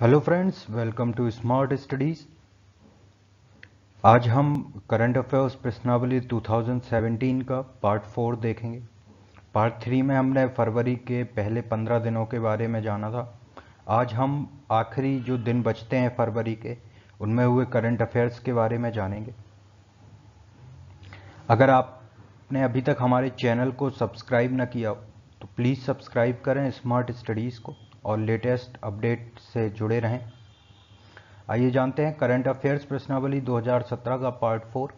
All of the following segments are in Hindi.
hello friends welcome to smart studies आज हम करंट अफेयर्स प्रश्नावली 2017 का पार्ट फोर देखेंगे पार्ट थ्री में हमने फरवरी के पहले पंद्रह दिनों के बारे में जाना था आज हम आखिरी जो दिन बचते हैं फरवरी के उनमें हुए करंट अफेयर्स के बारे में जानेंगे अगर आपने अभी तक हमारे चैनल को सब्सक्राइब न किया तो प्लीज़ सब्सक्राइब करें स्मार्ट स्टडीज़ को और लेटेस्ट अपडेट से जुड़े रहें आइए जानते हैं करंट अफेयर्स प्रश्नावली 2017 का पार्ट फोर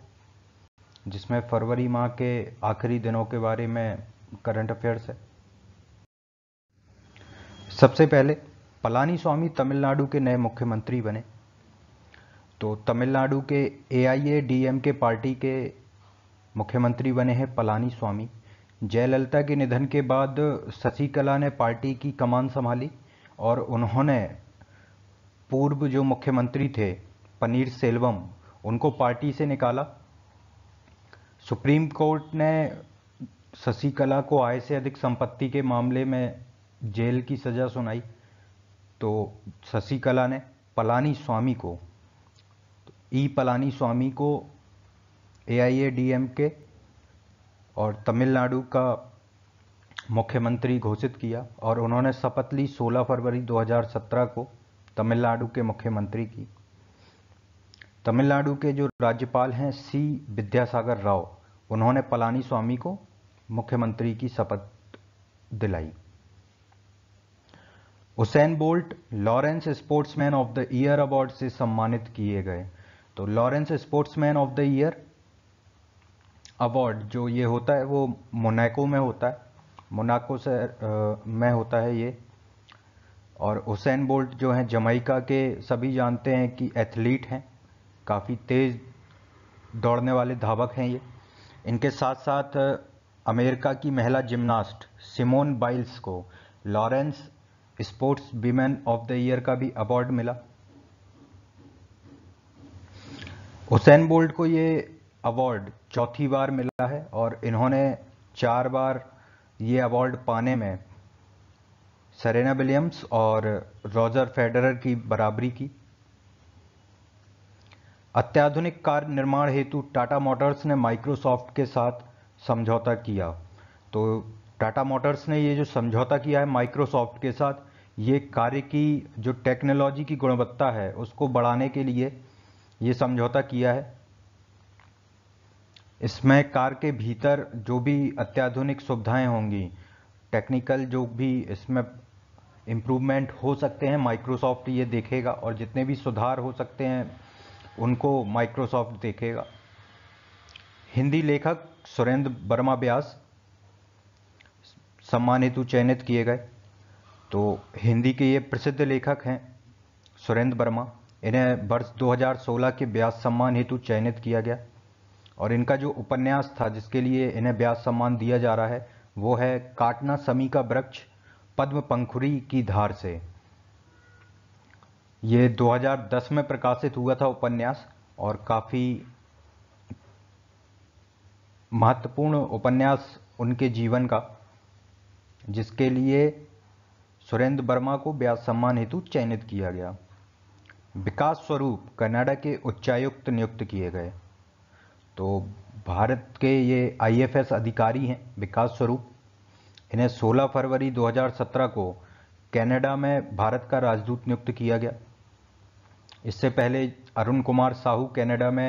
जिसमें फरवरी माह के आखिरी दिनों के बारे में करंट अफेयर्स है सबसे पहले पलानी स्वामी तमिलनाडु के नए मुख्यमंत्री बने तो तमिलनाडु के A I A D M K party के मुख्यमंत्री बने हैं पलानी स्वामी जयललिता के निधन के बाद शशिकला ने पार्टी की कमान संभाली और उन्होंने पूर्व जो मुख्यमंत्री थे पनीर सेल्वम उनको पार्टी से निकाला सुप्रीम कोर्ट ने शशिकला को आय से अधिक संपत्ति के मामले में जेल की सज़ा सुनाई तो शशिकला ने पलानी स्वामी को ई पलानी स्वामी को ए आई ए डी एम के और तमिलनाडु का मुख्यमंत्री घोषित किया और उन्होंने शपथ ली 16 फरवरी 2017 को तमिलनाडु के मुख्यमंत्री की तमिलनाडु के जो राज्यपाल हैं सी विद्यासागर राव उन्होंने पलानी स्वामी को मुख्यमंत्री की शपथ दिलाई Usain Bolt Laureus sportsman of the year award से सम्मानित किए गए तो Laureus sportsman of the year award जो ये होता है वो मोनाको में होता है मोनाको से में होता है ये और हुसैन बोल्ट जो हैं जमैका के सभी जानते हैं कि एथलीट हैं काफ़ी तेज़ दौड़ने वाले धावक हैं ये इनके साथ साथ अमेरिका की महिला जिम्नास्ट सिमोन बाइल्स को Laureus sports women of the year का भी अवार्ड मिला हुसैन बोल्ट को ये अवार्ड चौथी बार मिला है और इन्होंने चार बार ये अवार्ड पाने में सरेना विलियम्स और रॉजर फेडरर की बराबरी की अत्याधुनिक कार निर्माण हेतु टाटा मोटर्स ने माइक्रोसॉफ्ट के साथ समझौता किया तो टाटा मोटर्स ने ये जो समझौता किया है माइक्रोसॉफ्ट के साथ ये कार्य की जो टेक्नोलॉजी की गुणवत्ता है उसको बढ़ाने के लिए ये समझौता किया है इसमें कार के भीतर जो भी अत्याधुनिक सुविधाएं होंगी टेक्निकल जो भी इसमें इम्प्रूवमेंट हो सकते हैं माइक्रोसॉफ्ट ये देखेगा और जितने भी सुधार हो सकते हैं उनको माइक्रोसॉफ्ट देखेगा हिंदी लेखक सुरेंद्र वर्मा व्यास सम्मान हेतु चयनित किए गए तो हिंदी के ये प्रसिद्ध लेखक हैं सुरेंद्र वर्मा इन्हें वर्ष 2016 के व्यास सम्मान हेतु चयनित किया गया और इनका जो उपन्यास था जिसके लिए इन्हें ब्याज सम्मान दिया जा रहा है वो है काटना समी का वृक्ष पद्म पंखुरी की धार से ये 2010 में प्रकाशित हुआ था उपन्यास और काफ़ी महत्वपूर्ण उपन्यास उनके जीवन का जिसके लिए सुरेंद्र वर्मा को ब्याज सम्मान हेतु चयनित किया गया विकास स्वरूप कनाडा के उच्चायुक्त नियुक्त किए गए तो भारत के ये आईएफएस अधिकारी हैं विकास स्वरूप इन्हें 16 फरवरी 2017 को कनाडा में भारत का राजदूत नियुक्त किया गया इससे पहले अरुण कुमार साहू कनाडा में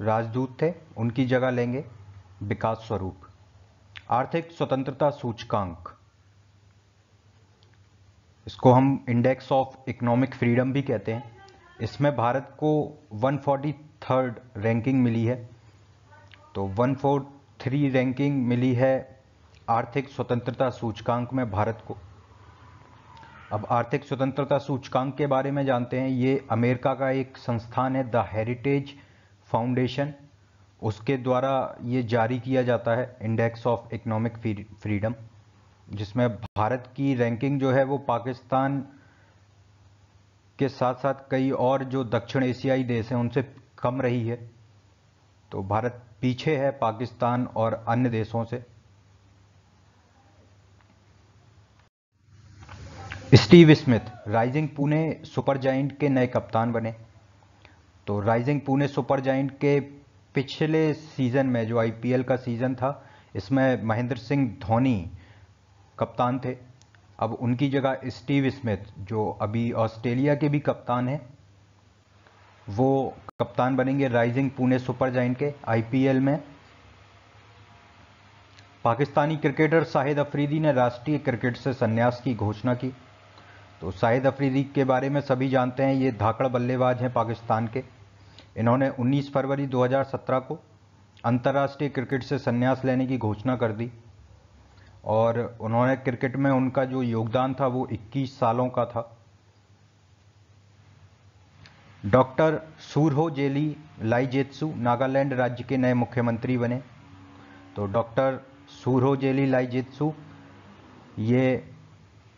राजदूत थे उनकी जगह लेंगे विकास स्वरूप आर्थिक स्वतंत्रता सूचकांक इसको हम इंडेक्स ऑफ इकोनॉमिक फ्रीडम भी कहते हैं इसमें भारत को 140 थर्ड रैंकिंग मिली है तो वन फोर थ्री रैंकिंग मिली है आर्थिक स्वतंत्रता सूचकांक में भारत को अब आर्थिक स्वतंत्रता सूचकांक के बारे में जानते हैं ये अमेरिका का एक संस्थान है द हेरिटेज फाउंडेशन उसके द्वारा ये जारी किया जाता है इंडेक्स ऑफ इकोनॉमिक फ्रीडम जिसमें भारत की रैंकिंग जो है वो पाकिस्तान के साथ साथ कई और जो दक्षिण एशियाई देश हैं उनसे कम रही है तो भारत पीछे है पाकिस्तान और अन्य देशों से Steve Smith Rising Pune Super Giant के नए कप्तान बने तो राइजिंग पुणे सुपर जाइंट के पिछले सीज़न में जो आईपीएल का सीज़न था इसमें महेंद्र सिंह धोनी कप्तान थे अब उनकी जगह स्टीव स्मिथ जो अभी ऑस्ट्रेलिया के भी कप्तान हैं वो कप्तान बनेंगे राइजिंग पुणे सुपर जाइंट के आईपीएल में पाकिस्तानी क्रिकेटर शाहिद अफरीदी ने राष्ट्रीय क्रिकेट से संन्यास की घोषणा की तो शाहिद अफरीदी के बारे में सभी जानते हैं ये धाकड़ बल्लेबाज हैं पाकिस्तान के इन्होंने 19 फरवरी 2017 को अंतर्राष्ट्रीय क्रिकेट से संन्यास लेने की घोषणा कर दी और उन्होंने क्रिकेट में उनका जो योगदान था वो 21 सालों का था डॉक्टर सूरहो जेली लाइजेत्सु नागालैंड राज्य के नए मुख्यमंत्री बने तो डॉक्टर सूरहो जेली लाइजेत्सु ये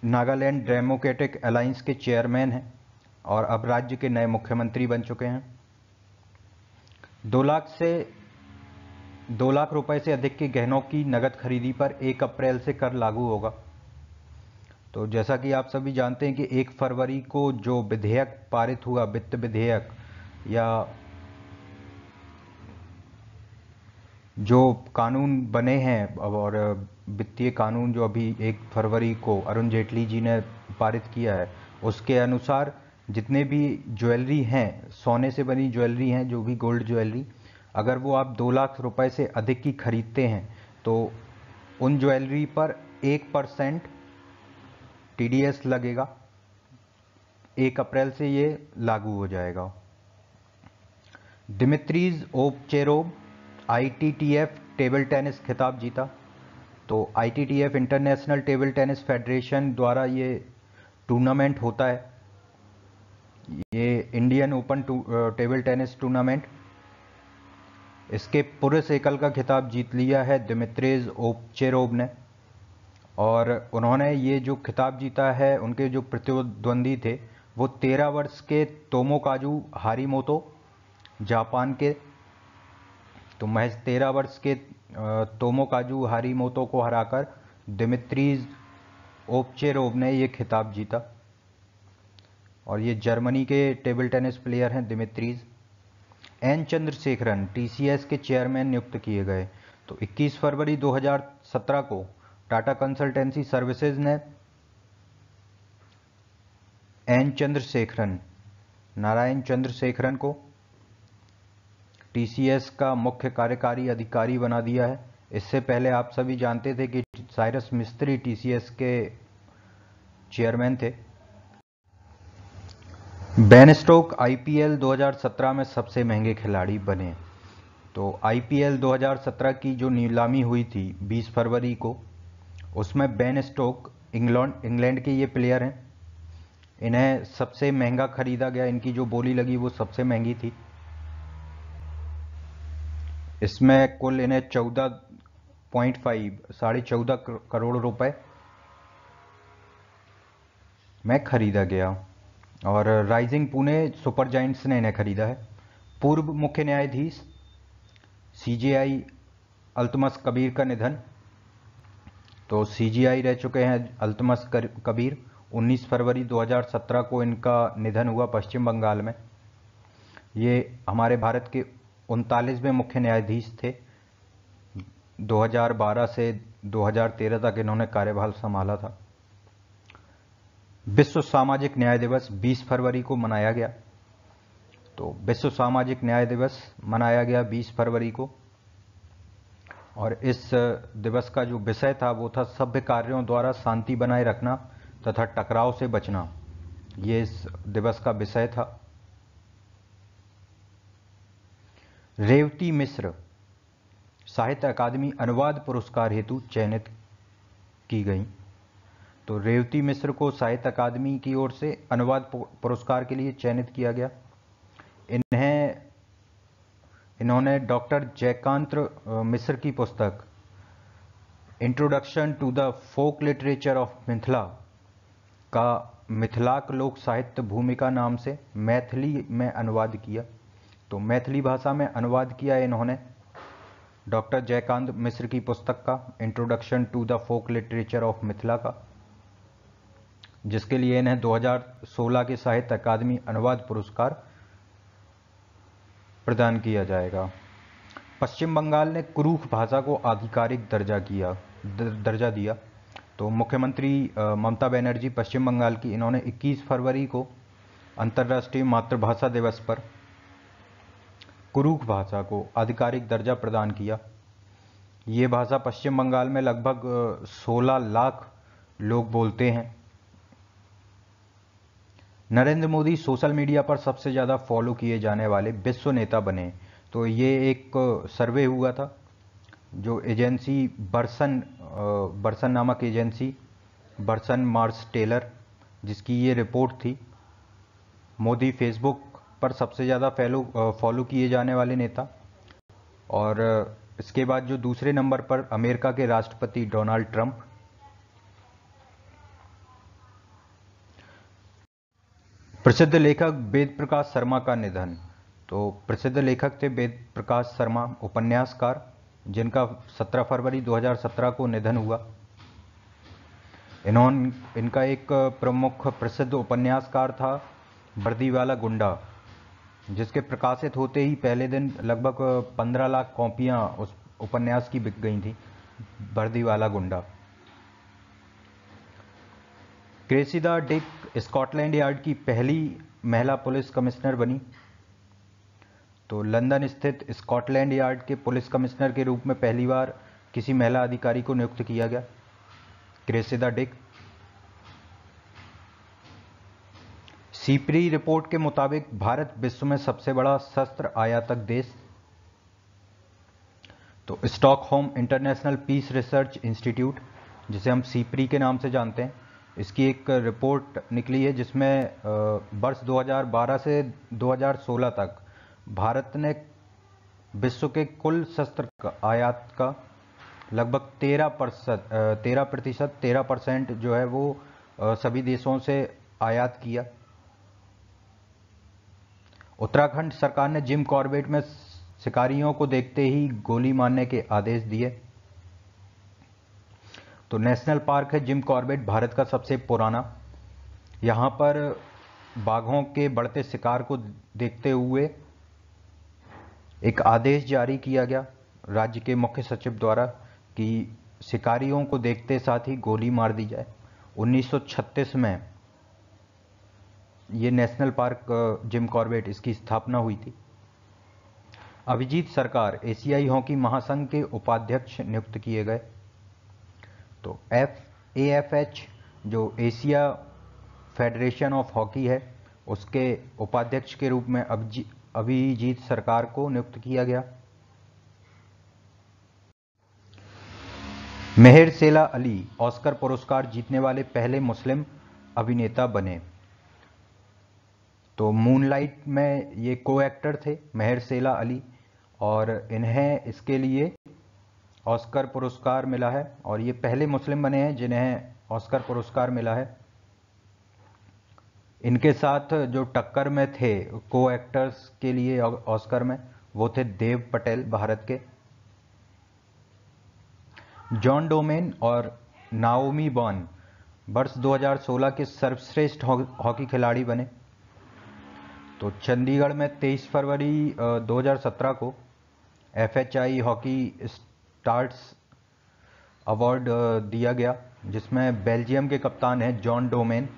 नागालैंड डेमोक्रेटिक अलाइंस के चेयरमैन हैं और अब राज्य के नए मुख्यमंत्री बन चुके हैं दो लाख से दो लाख रुपए से अधिक के गहनों की नगद खरीदी पर एक अप्रैल से कर लागू होगा तो जैसा कि आप सभी जानते हैं कि एक फरवरी को जो विधेयक पारित हुआ वित्त विधेयक या जो कानून बने हैं और वित्तीय कानून जो अभी एक फरवरी को अरुण जेटली जी ने पारित किया है उसके अनुसार जितने भी ज्वेलरी हैं सोने से बनी ज्वेलरी हैं जो भी गोल्ड ज्वेलरी अगर वो आप दो लाख रुपए से अधिक की खरीदते हैं तो उन ज्वेलरी पर एक परसेंट टीडीएस लगेगा एक अप्रैल से ये लागू हो जाएगा Dimitrij Ovtcharov ITTF table tennis खिताब जीता तो ITTF International Table Tennis Federation द्वारा ये टूर्नामेंट होता है ये Indian Open table tennis tournament इसके पुरुष एकल का खिताब जीत लिया है दिमित्रेज ओपचेरोव ने और उन्होंने ये जो खिताब जीता है उनके जो प्रतिद्वंदी थे वो तेरह वर्ष के तोमो काजू हारीमोतो जापान के तो महज तेरह वर्ष के तोमो काजू मोतो को हराकर दिमित्रीज ओपचेरोव ने ये खिताब जीता और ये जर्मनी के टेबल टेनिस प्लेयर हैं दिमित्रीज एन चंद्रशेखरन टीसीएस के चेयरमैन नियुक्त किए गए तो 21 फरवरी 2017 को टाटा कंसल्टेंसी सर्विसेज ने एन चंद्रशेखरन नारायण चंद्रशेखरन को टीसीएस का मुख्य कार्यकारी अधिकारी बना दिया है इससे पहले आप सभी जानते थे कि साइरस मिस्त्री टीसीएस के चेयरमैन थे बैन स्टोक आईपीएल 2017 में सबसे महंगे खिलाड़ी बने तो आईपीएल 2017 की जो नीलामी हुई थी 20 फरवरी को उसमें बेन स्टोक इंग्लैंड इंग्लैंड के ये प्लेयर हैं इन्हें सबसे महंगा खरीदा गया इनकी जो बोली लगी वो सबसे महंगी थी इसमें कुल इन्हें चौदह पॉइंट फाइव साढ़े चौदह करोड़ रुपए में खरीदा गया और राइजिंग पुणे सुपर जाइंट्स ने इन्हें खरीदा है पूर्व मुख्य न्यायाधीश सीजेआई अल्तमस कबीर का निधन तो सीजीआई रह चुके हैं अल्तमस कबीर 19 फरवरी 2017 को इनका निधन हुआ पश्चिम बंगाल में ये हमारे भारत के उनतालीसवें मुख्य न्यायाधीश थे 2012 से 2013 तक इन्होंने कार्यभार संभाला था विश्व सामाजिक न्याय दिवस 20 फरवरी को मनाया गया तो विश्व सामाजिक न्याय दिवस मनाया गया 20 फरवरी को और इस दिवस का जो विषय था वो था सभ्य कार्यों द्वारा शांति बनाए रखना तथा टकराव से बचना ये इस दिवस का विषय था रेवती मिश्र साहित्य अकादमी अनुवाद पुरस्कार हेतु चयनित की गई तो रेवती मिश्र को साहित्य अकादमी की ओर से अनुवाद पुरस्कार के लिए चयनित किया गया इन्हें इन्होंने डॉक्टर जयकांत मिश्र की पुस्तक introduction to the folk literature of Mithila का मिथिलाक लोक साहित्य भूमिका नाम से मैथिली में अनुवाद किया तो मैथिली भाषा में अनुवाद किया इन्होंने डॉक्टर जयकांत मिश्र की पुस्तक का introduction to the folk literature of Mithila का जिसके लिए इन्हें 2016 के साहित्य अकादमी अनुवाद पुरस्कार प्रदान किया जाएगा पश्चिम बंगाल ने कुरूख भाषा को आधिकारिक दर्जा किया दर्जा दिया तो मुख्यमंत्री ममता बनर्जी पश्चिम बंगाल की इन्होंने 21 फरवरी को अंतर्राष्ट्रीय मातृभाषा दिवस पर कुरूख भाषा को आधिकारिक दर्जा प्रदान किया ये भाषा पश्चिम बंगाल में लगभग 16 लाख लोग बोलते हैं नरेंद्र मोदी सोशल मीडिया पर सबसे ज़्यादा फॉलो किए जाने वाले विश्व नेता बने तो ये एक सर्वे हुआ था जो एजेंसी बर्सन बर्सन नामक एजेंसी बर्सन मार्स टेलर जिसकी ये रिपोर्ट थी मोदी फेसबुक पर सबसे ज़्यादा फैलो फॉलो किए जाने वाले नेता और इसके बाद जो दूसरे नंबर पर अमेरिका के राष्ट्रपति डोनाल्ड ट्रंप प्रसिद्ध लेखक वेद प्रकाश शर्मा का निधन तो प्रसिद्ध लेखक थे वेद प्रकाश शर्मा उपन्यासकार जिनका 17 फरवरी 2017 को निधन हुआ इन्होंने इनका एक प्रमुख प्रसिद्ध उपन्यासकार था बर्दीवाला गुंडा जिसके प्रकाशित होते ही पहले दिन लगभग 15 लाख कॉपियां उस उपन्यास की बिक गई थी बर्दीवाला गुंडा क्रेसीदा डिक स्कॉटलैंड यार्ड की पहली महिला पुलिस कमिश्नर बनी तो लंदन स्थित स्कॉटलैंड यार्ड के पुलिस कमिश्नर के रूप में पहली बार किसी महिला अधिकारी को नियुक्त किया गया क्रेसिदा डिक सीपरी रिपोर्ट के मुताबिक भारत विश्व में सबसे बड़ा शस्त्र आयातक देश तो Stockholm International Peace Research Institute जिसे हम सीपरी के नाम से जानते हैं इसकी एक रिपोर्ट निकली है जिसमें वर्ष 2012 से 2016 तक भारत ने विश्व के कुल शस्त्र आयात का लगभग 13 प्रतिशत तेरह प्रतिशत तेरह परसेंट जो है वो सभी देशों से आयात किया उत्तराखंड सरकार ने जिम कॉर्बेट में शिकारियों को देखते ही गोली मारने के आदेश दिए तो नेशनल पार्क है जिम कॉर्बेट भारत का सबसे पुराना यहाँ पर बाघों के बढ़ते शिकार को देखते हुए एक आदेश जारी किया गया राज्य के मुख्य सचिव द्वारा कि शिकारियों को देखते साथ ही गोली मार दी जाए 1936 में ये नेशनल पार्क जिम कॉर्बेट इसकी स्थापना हुई थी अभिजीत सरकार एशियाई हॉकी महासंघ के उपाध्यक्ष नियुक्त किए गए तो एफ ए एफ एच जो एशिया फेडरेशन ऑफ हॉकी है उसके उपाध्यक्ष के रूप में अभिजीत सरकार को नियुक्त किया गया मेहर सेला अली ऑस्कर पुरस्कार जीतने वाले पहले मुस्लिम अभिनेता बने तो मूनलाइट में ये को एक्टर थे मेहर सेला अली और इन्हें इसके लिए ऑस्कर पुरस्कार मिला है और ये पहले मुस्लिम बने हैं जिन्हें ऑस्कर पुरस्कार मिला है इनके साथ जो टक्कर में थे को एक्टर्स के लिए ऑस्कर में वो थे देव पटेल भारत के जॉन डोमेन और नाओमी बॉन वर्ष 2016 के सर्वश्रेष्ठ हॉकी खिलाड़ी बने तो चंडीगढ़ में 23 फरवरी 2017 को F hockey stars award uh, दिया गया जिसमें बेल्जियम के कप्तान हैं जॉन डोमेन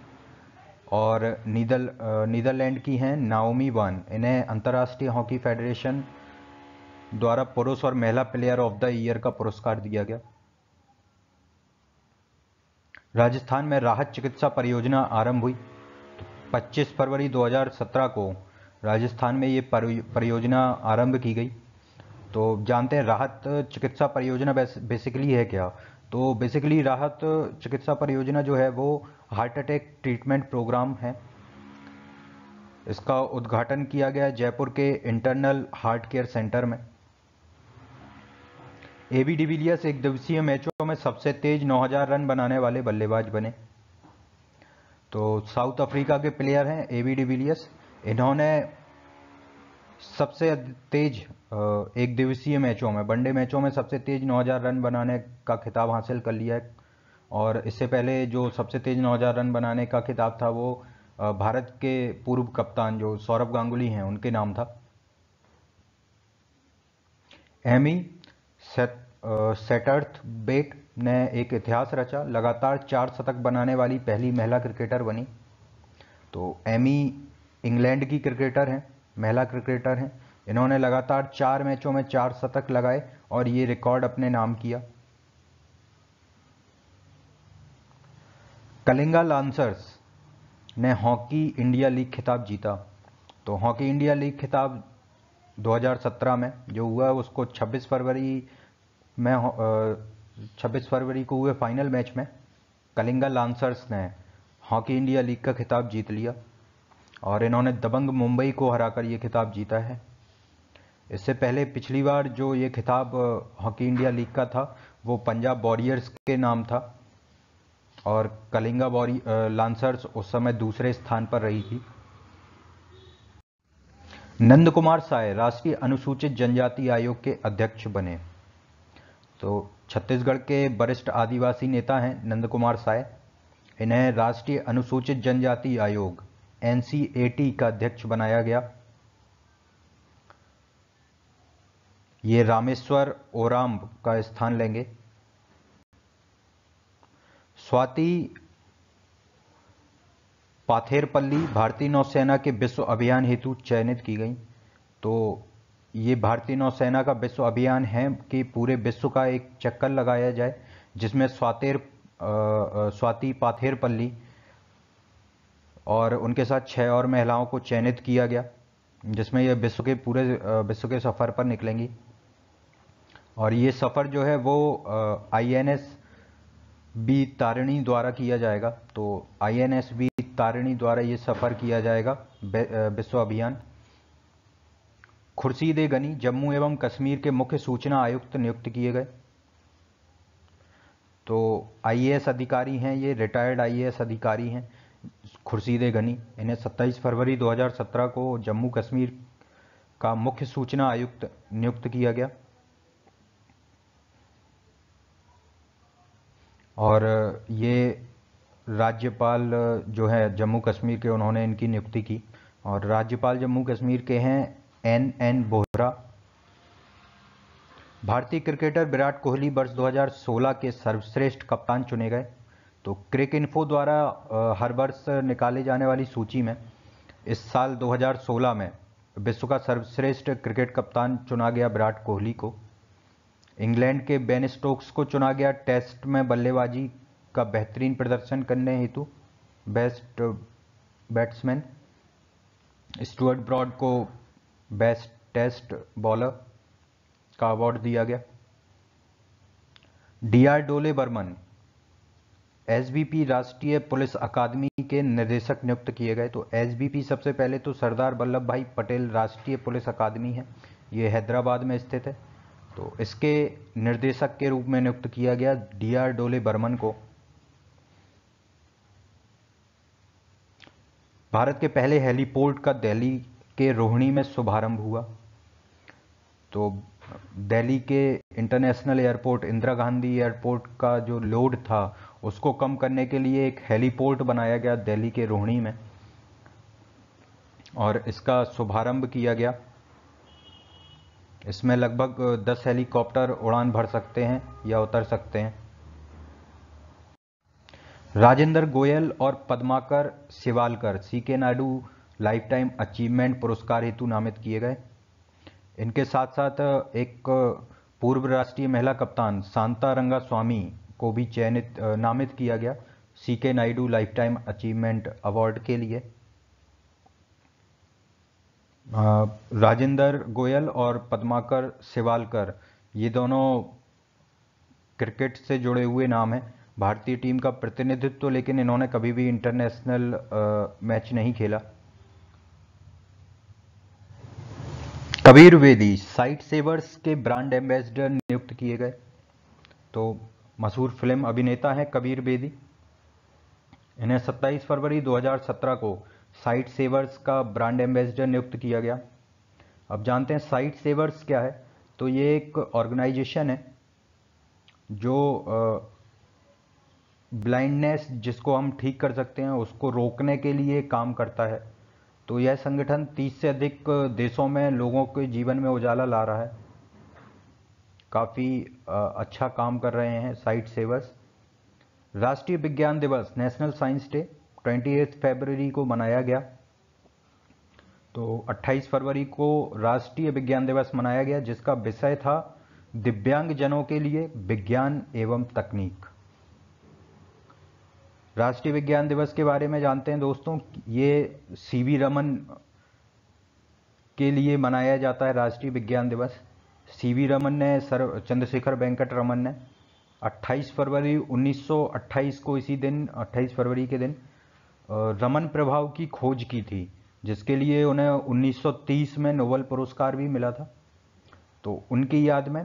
और नीदर नीदरलैंड uh, की हैं नाओमी वान इन्हें अंतर्राष्ट्रीय हॉकी फेडरेशन द्वारा पुरुष और महिला प्लेयर ऑफ द ईयर का पुरस्कार दिया गया राजस्थान में राहत चिकित्सा परियोजना आरंभ हुई 25 फरवरी 2017 को राजस्थान में ये परियोजना आरंभ की गई तो जानते हैं राहत चिकित्सा परियोजना बेसिकली है क्या तो बेसिकली राहत चिकित्सा परियोजना जो है वो हार्ट अटैक ट्रीटमेंट प्रोग्राम है इसका उद्घाटन किया गया जयपुर के इंटरनल हार्ट केयर सेंटर में एबी डिविलियर्स एक दिवसीय मैचों में सबसे तेज 9000 रन बनाने वाले बल्लेबाज बने तो साउथ अफ्रीका के प्लेयर हैं एबी डिविलियर्स इन्होंने सबसे तेज एक दिवसीय मैचों में वनडे मैचों में सबसे तेज 9000 रन बनाने का खिताब हासिल कर लिया है और इससे पहले जो सबसे तेज 9000 रन बनाने का खिताब था वो भारत के पूर्व कप्तान जो सौरभ गांगुली हैं उनके नाम था एमी सेटर्थ बेट ने एक इतिहास रचा लगातार चार शतक बनाने वाली पहली महिला क्रिकेटर बनी तो एमी इंग्लैंड की क्रिकेटर हैं महिला क्रिकेटर हैं इन्होंने लगातार चार मैचों में चार शतक लगाए और ये रिकॉर्ड अपने नाम किया कलिंगा लांसर्स ने हॉकी इंडिया लीग खिताब जीता तो हॉकी इंडिया लीग खिताब 2017 में जो हुआ उसको 26 फरवरी में 26 फरवरी को हुए फाइनल मैच में कलिंगा लांसर्स ने हॉकी इंडिया लीग का खिताब जीत लिया और इन्होंने दबंग मुंबई को हराकर ये खिताब जीता है इससे पहले पिछली बार जो ये खिताब हॉकी इंडिया लीग का था वो पंजाब वॉरियर्स के नाम था और कलिंगा वॉरी लांसर्स उस समय दूसरे स्थान पर रही थी नंद कुमार साय राष्ट्रीय अनुसूचित जनजाति आयोग के अध्यक्ष बने तो छत्तीसगढ़ के वरिष्ठ आदिवासी नेता हैं नंद कुमार साय इन्हें राष्ट्रीय अनुसूचित जनजाति आयोग एनसीएटी का अध्यक्ष बनाया गया ये रामेश्वर ओराम का स्थान लेंगे स्वाति पाथेरपल्ली भारतीय नौसेना के विश्व अभियान हेतु चयनित की गई तो ये भारतीय नौसेना का विश्व अभियान है कि पूरे विश्व का एक चक्कर लगाया जाए जिसमें स्वातेर स्वाति पाथेरपल्ली और उनके साथ छः और महिलाओं को चयनित किया गया जिसमें ये विश्व के पूरे विश्व के सफ़र पर निकलेंगी और ये सफ़र जो है वो I N S V Tarini द्वारा किया जाएगा तो I N S V Tarini द्वारा ये सफ़र किया जाएगा विश्व अभियान खुर्शीद ए गनी जम्मू एवं कश्मीर के मुख्य सूचना आयुक्त नियुक्त किए गए तो आईएएस अधिकारी हैं ये रिटायर्ड आईएएस अधिकारी हैं खुर्शीद गनी इन्हें 27 फरवरी 2017 को जम्मू कश्मीर का मुख्य सूचना आयुक्त नियुक्त किया गया और ये राज्यपाल जो है जम्मू कश्मीर के उन्होंने इनकी नियुक्ति की और राज्यपाल जम्मू कश्मीर के हैं एन एन बोहरा भारतीय क्रिकेटर विराट कोहली वर्ष 2016 के सर्वश्रेष्ठ कप्तान चुने गए तो क्रिक इन्फो द्वारा हर वर्ष निकाली जाने वाली सूची में इस साल 2016 में विश्व का सर्वश्रेष्ठ क्रिकेट कप्तान चुना गया विराट कोहली को इंग्लैंड के बेन स्टोक्स को चुना गया टेस्ट में बल्लेबाजी का बेहतरीन प्रदर्शन करने हेतु बेस्ट बैट्समैन स्टुअर्ट ब्रॉड को बेस्ट टेस्ट बॉलर का अवार्ड दिया गया D R Doley Barman SVP राष्ट्रीय पुलिस अकादमी के निदेशक नियुक्त किए गए तो एसबीपी सबसे पहले तो सरदार वल्लभ भाई पटेल राष्ट्रीय पुलिस अकादमी है ये हैदराबाद में स्थित है तो इसके निर्देशक के रूप में नियुक्त किया गया डी आर डोले बर्मन को भारत के पहले हेलीपोर्ट का दिल्ली के रोहिणी में शुभारंभ हुआ तो दिल्ली के international airport Indira Gandhi airport का जो लोड था उसको कम करने के लिए एक हेलीपोर्ट बनाया गया दिल्ली के रोहिणी में और इसका शुभारंभ किया गया इसमें लगभग 10 हेलीकॉप्टर उड़ान भर सकते हैं या उतर सकते हैं राजेंद्र गोयल और पद्माकर शिवालकर सी K Naidu lifetime achievement पुरस्कार हेतु नामित किए गए इनके साथ साथ एक पूर्व राष्ट्रीय महिला कप्तान शांता रंगा स्वामी को भी चयनित नामित किया गया C K Naidu lifetime achievement award के लिए राजेंद्र गोयल और पद्माकर सिवालकर ये दोनों क्रिकेट से जुड़े हुए नाम हैं भारतीय टीम का प्रतिनिधित्व लेकिन इन्होंने कभी भी इंटरनेशनल मैच नहीं खेला कबीर वेदी साइट सेवर्स के ब्रांड एम्बेसडर नियुक्त किए गए तो मशहूर फिल्म अभिनेता हैं कबीर बेदी इन्हें 27 फरवरी 2017 को साइट सेवर्स का ब्रांड एम्बेसडर नियुक्त किया गया अब जानते हैं साइट सेवर्स क्या है तो ये एक ऑर्गेनाइजेशन है जो ब्लाइंडनेस जिसको हम ठीक कर सकते हैं उसको रोकने के लिए काम करता है तो यह संगठन 30 से अधिक देशों में लोगों के जीवन में उजाला ला रहा है काफ़ी अच्छा काम कर रहे हैं साइट सेवर्स राष्ट्रीय विज्ञान दिवस national science day twenty eighth February को मनाया गया तो 28 फरवरी को राष्ट्रीय विज्ञान दिवस मनाया गया जिसका विषय था दिव्यांगजनों के लिए विज्ञान एवं तकनीक राष्ट्रीय विज्ञान दिवस के बारे में जानते हैं दोस्तों ये सी वी रमन के लिए मनाया जाता है राष्ट्रीय विज्ञान दिवस सीवी रमन ने सर चंद्रशेखर वेंकट रमन ने 28 फरवरी 1928 को इसी दिन 28 फरवरी के दिन रमन प्रभाव की खोज की थी जिसके लिए उन्हें 1930 में नोबल पुरस्कार भी मिला था तो उनकी याद में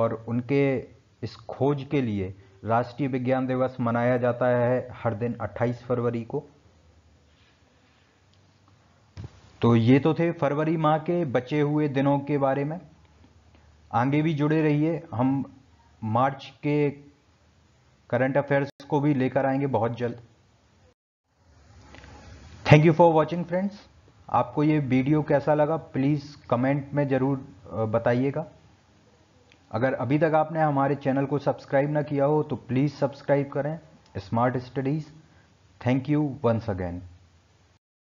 और उनके इस खोज के लिए राष्ट्रीय विज्ञान दिवस मनाया जाता है हर दिन 28 फरवरी को तो ये तो थे फरवरी माह के बचे हुए दिनों के बारे में आगे भी जुड़े रहिए हम मार्च के करंट अफेयर्स को भी लेकर आएंगे बहुत जल्द thank you for watching friends आपको ये वीडियो कैसा लगा प्लीज़ कमेंट में ज़रूर बताइएगा अगर अभी तक आपने हमारे चैनल को सब्सक्राइब ना किया हो तो प्लीज़ सब्सक्राइब करें smart studies thank you once again